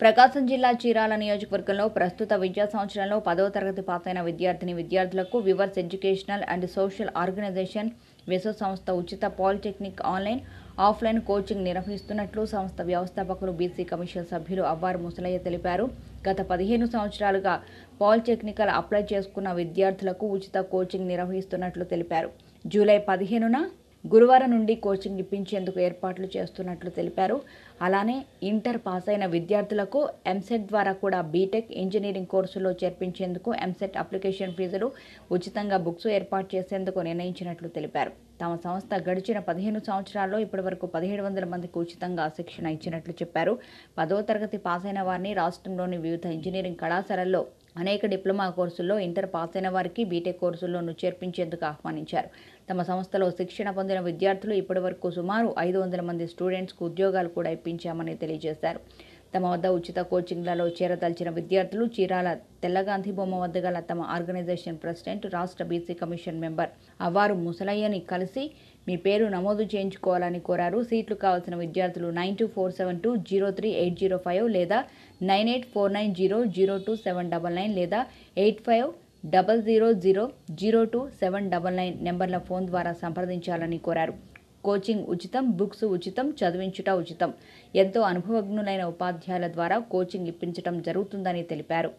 ప్రకాశం జిల్లా చీరాల నియోజకవర్గంలో ప్రస్తుత విద్యా సంవత్సరంలో పదవ తరగతి పాసైన విద్యార్థిని విద్యార్థులకు weavers educational and social organisation విశ్వ సంస్థ ఉచిత పాలిటెక్నిక్ ఆన్లైన్ ఆఫ్లైన్ కోచింగ్ నిర్వహిస్తున్నట్లు సంస్థ వ్యవస్థాపకులు బీసీ కమిషన్ సభ్యులు అవ్వారు ముసలయ్య తెలిపారు గత పదిహేను సంవత్సరాలుగా పాలిటెక్నికల్ అప్లై చేసుకున్న విద్యార్థులకు ఉచిత కోచింగ్ నిర్వహిస్తున్నట్లు తెలిపారు జూలై పదిహేనున గురువారం నుండి కోచింగ్ ఇప్పించేందుకు ఏర్పాట్లు చేస్తున్నట్లు తెలిపారు అలానే ఇంటర్ పాస్ అయిన విద్యార్థులకు ఎంసెట్ ద్వారా కూడా బీటెక్ ఇంజనీరింగ్ కోర్సులో చేర్పించేందుకు ఎంసెట్ అప్లికేషన్ ఫీజులు ఉచితంగా బుక్స్ ఏర్పాటు చేసేందుకు నిర్ణయించినట్లు తెలిపారు తమ సంస్థ గడిచిన పదిహేను సంవత్సరాల్లో ఇప్పటివరకు పదిహేడు వందల మందికి ఉచితంగా శిక్షణ ఇచ్చినట్లు చెప్పారు పదో తరగతి పాస్ అయిన వారిని రాష్ట్రంలోని వివిధ ఇంజనీరింగ్ కళాశాలల్లో అనేక డిప్లొమా కోర్సుల్లో ఇంటర్ పాస్ అయిన వారికి బీటెక్ కోర్సుల్లోనూ చేర్పించేందుకు ఆహ్వానించారు తమ సంస్థలో శిక్షణ పొందిన విద్యార్థులు వరకు సుమారు ఐదు వందల మంది స్టూడెంట్స్కు ఉద్యోగాలు కూడా ఇప్పించామని తెలియజేశారు తమ వద్ద ఉచిత కోచింగ్లలో చేరదలిచిన విద్యార్థులు చీరాల తెల్లగాంధీ బొమ్మ వద్ద గల తమ ఆర్గనైజేషన్ ప్రెసిడెంట్ రాష్ట్ర బీసీ కమిషన్ మెంబర్ అవ్వారు ముసలయ్యని కలిసి మీ పేరు నమోదు చేయించుకోవాలని కోరారు సీట్లు కావాల్సిన విద్యార్థులు nine two four seven two zero three eight zero five లేదా nine eight four nine zero zero two seven double nine లేదా eight five double zero zero zero two seven double nine నెంబర్ల ఫోన్ ద్వారా సంప్రదించాలని కోరారు coaching ఉచితం books ఉచితం చదివించుట ఉచితం ఎంతో అనుభవజ్ఞులైన ఉపాధ్యాయుల ద్వారా కోచింగ్ ఇప్పించడం జరుగుతుందని తెలిపారు